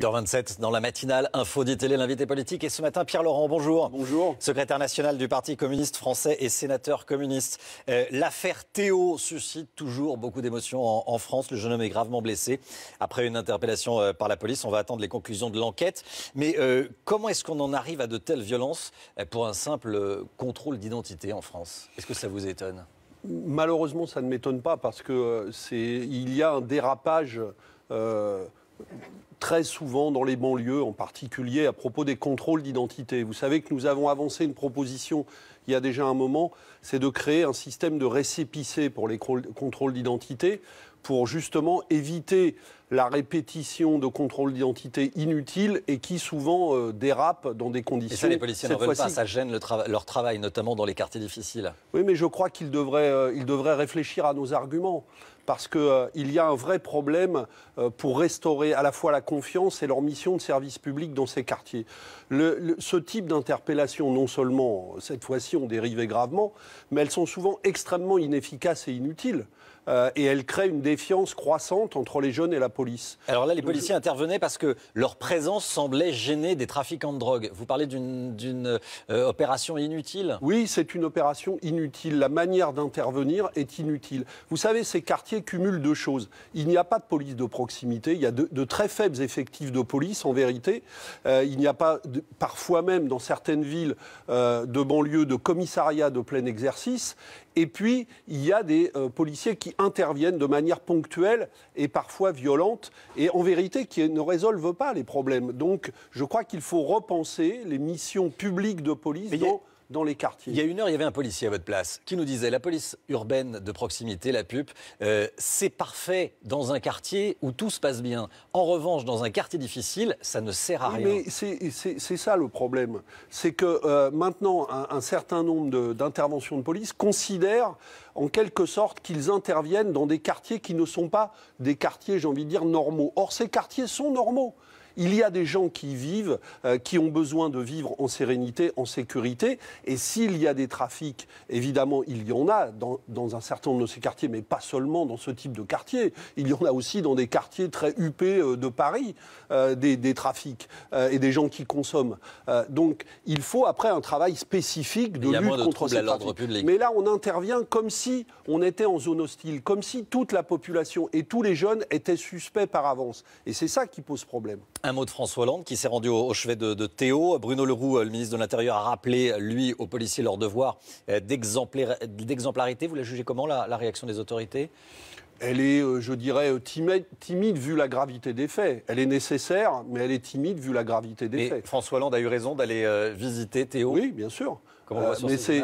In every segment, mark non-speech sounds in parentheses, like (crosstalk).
8 27 dans la matinale, Info télé l'invité politique. Et ce matin, Pierre-Laurent, bonjour. Bonjour. Secrétaire national du Parti communiste français et sénateur communiste. Euh, l'affaire Théo suscite toujours beaucoup d'émotions en, France. Le jeune homme est gravement blessé après une interpellation euh, par la police. On va attendre les conclusions de l'enquête. Mais euh, comment est-ce qu'on en arrive à de telles violences pour un simple contrôle d'identité en France Est-ce que ça vous étonne Malheureusement, ça ne m'étonne pas parce que c'est y a un dérapage très souvent dans les banlieues, en particulier à propos des contrôles d'identité. Vous savez que nous avons avancé une proposition il y a déjà un moment, c'est de créer un système de récépissé pour les contrôles d'identité pour justement éviter la répétition de contrôles d'identité inutiles et qui souvent euh, dérapent dans des conditions. Et ça, les policiers n'en veulent pas, ça gêne leur travail, notamment dans les quartiers difficiles. Oui, mais je crois qu'ils devraient, euh, devraient réfléchir à nos arguments parce qu'il euh, il y a un vrai problème pour restaurer à la fois la confiance et leur mission de service public dans ces quartiers. le, ce type d'interpellation, non seulement cette fois-ci, ont dérivé gravement, mais elles sont souvent extrêmement inefficaces et inutiles. Euh, et elle crée une défiance croissante entre les jeunes et la police. Alors là, les policiers intervenaient parce que leur présence semblait gêner des trafiquants de drogue. Vous parlez d'une euh, opération inutile Oui, c'est une opération inutile. La manière d'intervenir est inutile. Vous savez, ces quartiers cumulent deux choses. Il n'y a pas de police de proximité, il y a de, très faibles effectifs de police en vérité. Euh, il n'y a pas, parfois même dans certaines villes de banlieue, de commissariat de plein exercice. Et puis, il y a des euh, policiers qui interviennent de manière ponctuelle et parfois violente, et en vérité qui ne résolvent pas les problèmes. Donc, je crois qu'il faut repenser les missions publiques de police dans les quartiers. Il y a une heure, il y avait un policier à votre place qui nous disait la police urbaine de proximité, la PUPE, euh, c'est parfait dans un quartier où tout se passe bien. En revanche, dans un quartier difficile, ça ne sert à rien. mais c'est ça le problème. C'est que euh, maintenant, un, certain nombre d'interventions de police considèrent en quelque sorte qu'ils interviennent dans des quartiers qui ne sont pas des quartiers, j'ai envie de dire, normaux. Or, ces quartiers sont normaux. Il y a des gens qui vivent, euh, qui ont besoin de vivre en sérénité, en sécurité. Et s'il y a des trafics, évidemment, il y en a dans, un certain nombre de ces quartiers, mais pas seulement dans ce type de quartier. Il y en a aussi dans des quartiers très huppés euh, de Paris, euh, des, trafics et des gens qui consomment. donc, il faut après un travail spécifique de lutte contre ces trafics. Mais là, on intervient comme si on était en zone hostile, comme si toute la population et tous les jeunes étaient suspects par avance. Et c'est ça qui pose problème. Un mot de François Hollande qui s'est rendu au, chevet de, Théo. Bruno Leroux, euh, le ministre de l'Intérieur, a rappelé, euh, lui, aux policiers leur devoir euh, d'exemplarité. Vous la jugez comment, la, réaction des autorités elle est, je dirais, timide, vu la gravité des faits. Elle est nécessaire, mais elle est timide vu la gravité des faits. François Hollande a eu raison d'aller visiter Théo. Oui, bien sûr. Euh,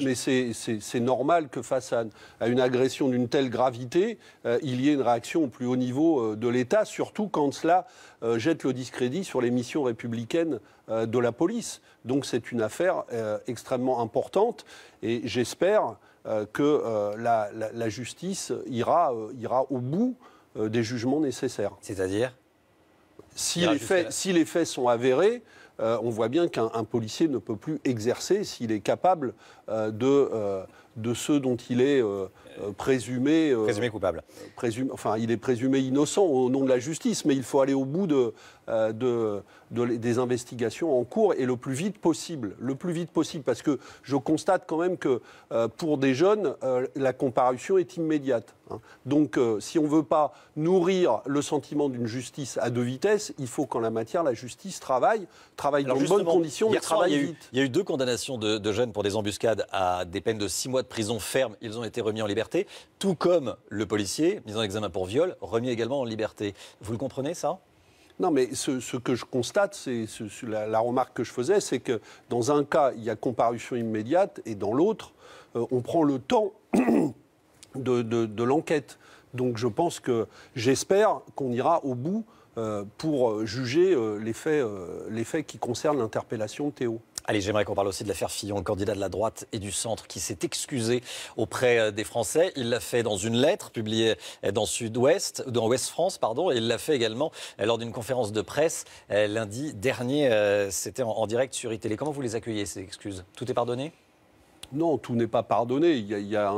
mais c'est normal que face à, une agression d'une telle gravité, euh, il y ait une réaction au plus haut niveau euh, de l'État, surtout quand cela jette le discrédit sur les missions républicaines de la police. Donc c'est une affaire extrêmement importante et j'espère que la, justice ira, au bout des jugements nécessaires. C'est-à-dire si les, faits, sont avérés, euh, on voit bien qu'un policier ne peut plus exercer s'il est capable euh, de, ce euh, de ceux dont il est présumé... présumé coupable. Présumé, enfin, il est présumé innocent au nom de la justice, mais il faut aller au bout de, de, des investigations en cours et le plus vite possible. Le plus vite possible, parce que je constate quand même que pour des jeunes, la comparution est immédiate. Hein. Donc, si on ne veut pas nourrir le sentiment d'une justice à deux vitesses, il faut qu'en la matière, la justice travaille dans il y a eu deux condamnations de, jeunes pour des embuscades à des peines de six mois de prison ferme. Ils ont été remis en liberté, tout comme le policier, mis en examen pour viol, remis également en liberté. Vous le comprenez, ça non, mais ce, que je constate, c'est la, remarque que je faisais, c'est que dans un cas, il y a comparution immédiate et dans l'autre, euh, on prend le temps (clears throat) de l'enquête. Donc je pense que j'espère qu'on ira au bout euh, pour euh, juger euh, les, faits, qui concernent l'interpellation de Théo. Allez, j'aimerais qu'on parle aussi de l'affaire Fillon, candidat de la droite et du centre qui s'est excusé auprès des Français. Il l'a fait dans une lettre publiée dans Sud-Ouest, dans Ouest-France, pardon, et il l'a fait également lors d'une conférence de presse lundi dernier. C'était en, direct sur ITélé. Comment vous les accueillez, ces excuses Tout est pardonné non, tout n'est pas pardonné. Il y a,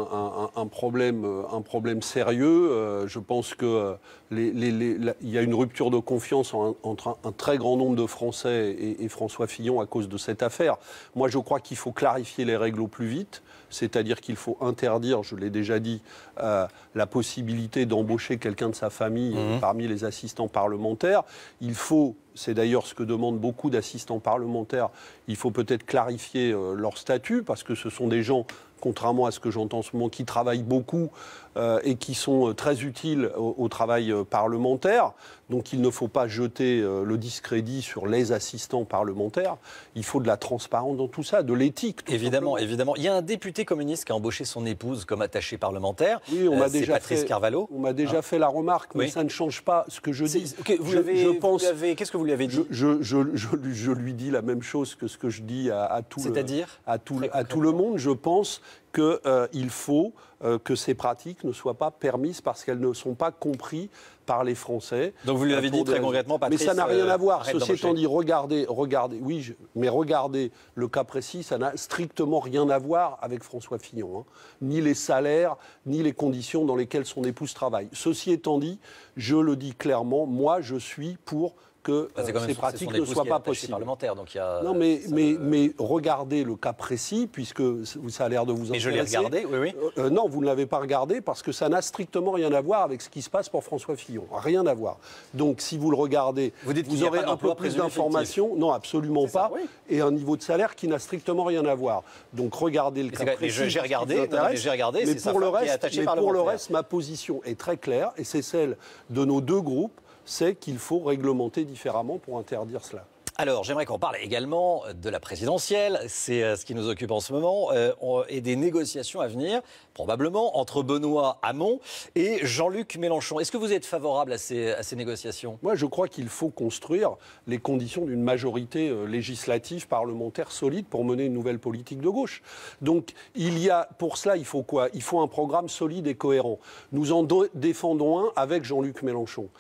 un, problème, euh, un problème sérieux. Euh, je pense qu'il euh, y a une rupture de confiance entre un, très grand nombre de Français et, François Fillon à cause de cette affaire. Moi, je crois qu'il faut clarifier les règles au plus vite, c'est-à-dire qu'il faut interdire, je l'ai déjà dit, la possibilité d'embaucher quelqu'un de sa famille mmh. parmi les assistants parlementaires. Il faut c'est d'ailleurs ce que demandent beaucoup d'assistants parlementaires. Il faut peut-être clarifier euh, leur statut parce que ce sont des gens contrairement à ce que j'entends en ce moment, qui travaillent beaucoup, euh, et qui sont euh, très utiles au, travail euh, parlementaire. Donc il ne faut pas jeter le discrédit sur les assistants parlementaires. Il faut de la transparence dans tout ça, de l'éthique. Évidemment, évidemment. Il y a un député communiste qui a embauché son épouse comme attachée parlementaire. Oui, on m'a déjà Patrice fait, Carvalho. On m'a déjà ah. fait la remarque, mais ça ne change pas ce que je dis. vous pense. Qu'est-ce que vous lui avez dit je, lui dis la même chose que ce que je dis à, à tout. C'est-à-dire à tout le monde. Je pense qu'il euh, faut euh, que ces pratiques ne soient pas permises parce qu'elles ne sont pas comprises par les Français. Donc vous lui avez dit très concrètement, Patrice, Mais ça n'a rien euh, à voir. Ceci étant dit, regardez, regardez, oui, mais regardez le cas précis, ça n'a strictement rien à voir avec François Fillon. Hein. Ni les salaires, ni les conditions dans lesquelles son épouse travaille. Ceci étant dit, je le dis clairement, moi je suis pour que bah, euh, ces pratiques ne soient pas possibles. donc non, mais, mais, mais regardez le cas précis, puisque ça a l'air de vous intéresser. Mais je l'ai regardé, oui, euh, euh, non, vous ne l'avez pas regardé parce que ça n'a strictement rien à voir avec ce qui se passe pour François Fillon. Rien à voir. Donc, si vous le regardez, vous, aurez un peu plus d'informations. Non, absolument pas. Et un niveau de salaire qui n'a strictement rien à voir. Donc, regardez le cas précis. J'ai regardé, j'ai regardé. Mais pour le reste, ma position est très claire et c'est celle de nos deux groupes c'est qu'il faut réglementer différemment pour interdire cela. Alors, j'aimerais qu'on parle également de la présidentielle, c'est euh, ce qui nous occupe en ce moment, euh, et des négociations à venir, probablement, entre Benoît Hamon et Jean-Luc Mélenchon. Est-ce que vous êtes favorable à ces, négociations Moi, je crois qu'il faut construire les conditions d'une majorité euh, législative, parlementaire solide pour mener une nouvelle politique de gauche. Donc, il y a, pour cela, il faut quoi Il faut un programme solide et cohérent. Nous en défendons un avec Jean-Luc Mélenchon.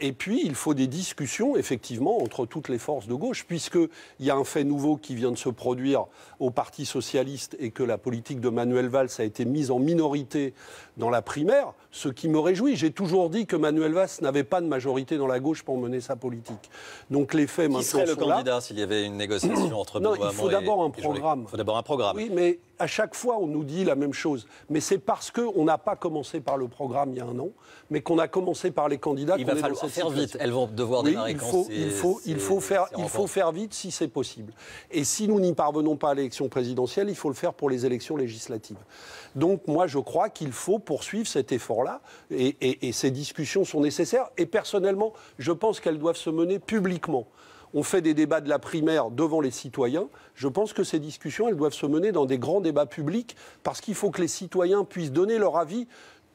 et puis, il faut des discussions, effectivement, entre toutes les forces de gauche, puisqu'il y a un fait nouveau qui vient de se produire au Parti socialiste et que la politique de Manuel Valls a été mise en minorité dans la primaire, ce qui me réjouit. J'ai toujours dit que Manuel Valls n'avait pas de majorité dans la gauche pour mener sa politique. Donc les faits maintenant. serait le candidat s'il y avait une négociation entre non, il faut d'abord un programme. Il faut d'abord un programme. Oui, mais à chaque fois, on nous dit la même chose. Mais c'est parce qu'on n'a pas commencé par le programme il y a un an, mais qu'on a commencé par les candidats. Il va falloir faire vite. Elles vont devoir démarrer il faut, il faut, il faut faire, il faut faire vite si c'est possible. Et si nous n'y parvenons pas à l'élection présidentielle, il faut le faire pour les élections législatives. Donc moi, je crois qu'il faut poursuivre cet effort-là. Et, et ces discussions sont nécessaires. Et personnellement, je pense qu'elles doivent se mener publiquement on fait des débats de la primaire devant les citoyens. Je pense que ces discussions, elles doivent se mener dans des grands débats publics parce qu'il faut que les citoyens puissent donner leur avis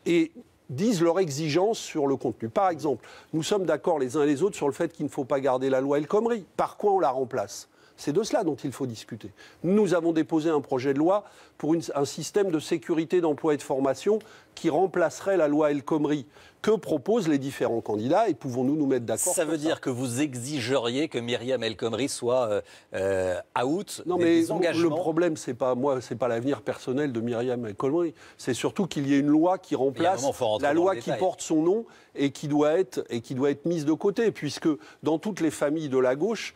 et disent leurs exigences sur le contenu. Par exemple, nous sommes d'accord les uns et les autres sur le fait qu'il ne faut pas garder la loi El Khomri. Par quoi on la remplace c'est de cela dont il faut discuter. Nous avons déposé un projet de loi pour un système de sécurité d'emploi et de formation qui remplacerait la loi El Khomri que proposent les différents candidats et pouvons-nous nous mettre d'accord Ça veut dire que vous exigeriez que Myriam El Khomri soit euh, euh out Non, mais le problème, c'est pas moi, c'est pas l'avenir personnel de Myriam El Khomri. C'est surtout qu'il y ait une loi qui remplace la loi qui porte son nom et qui doit être et qui doit être mise de côté, puisque dans toutes les familles de la gauche,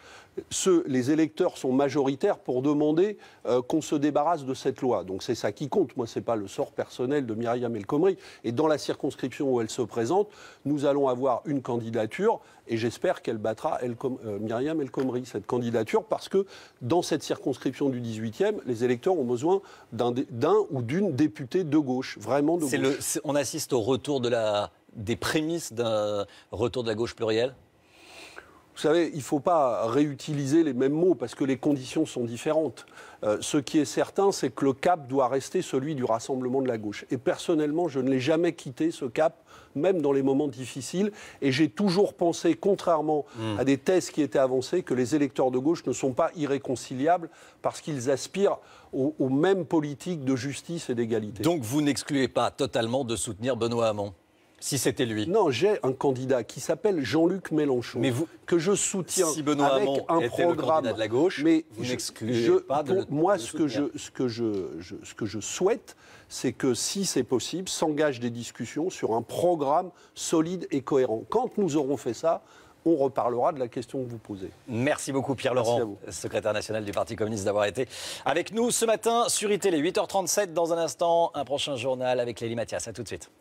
les électeurs sont majoritaires pour demander euh, qu'on se débarrasse de cette loi. Donc c'est ça qui compte. Moi, c'est pas le sort personnel de Myriam El Khomri. Et dans la circonscription où elle se présente, nous allons avoir une candidature et j'espère qu'elle battra euh, Myriam El Khomri, cette candidature, parce que dans cette circonscription du 18e, les électeurs ont besoin d'un ou d'une députée de gauche, vraiment on assiste au retour des prémices d'un retour de la gauche plurielle vous savez, il ne faut pas réutiliser les mêmes mots parce que les conditions sont différentes. Euh, ce qui est certain, c'est que le cap doit rester celui du rassemblement de la gauche. Et personnellement, je ne l'ai jamais quitté, ce cap, même dans les moments difficiles. Et j'ai toujours pensé, contrairement hmm. à des thèses qui étaient avancées, que les électeurs de gauche ne sont pas irréconciliables parce qu'ils aspirent aux mêmes politiques de justice et d'égalité. Donc vous n'excluez pas totalement de soutenir Benoît Hamon si c'était lui. Non, j'ai un candidat qui s'appelle Jean-Luc Mélenchon, que je soutiens si Benoît avec un programme de la gauche. Mais vous je, pas de moi, ce, que je, souhaite, c'est que si c'est possible, s'engagent des discussions sur un programme solide et cohérent. Quand nous aurons fait ça, on reparlera de la question que vous posez. Merci beaucoup Pierre Laurent, secrétaire national du Parti communiste, d'avoir été avec nous ce matin sur ITL, 8h37. Dans un instant, un prochain journal avec Lélie Mathias. À tout de suite.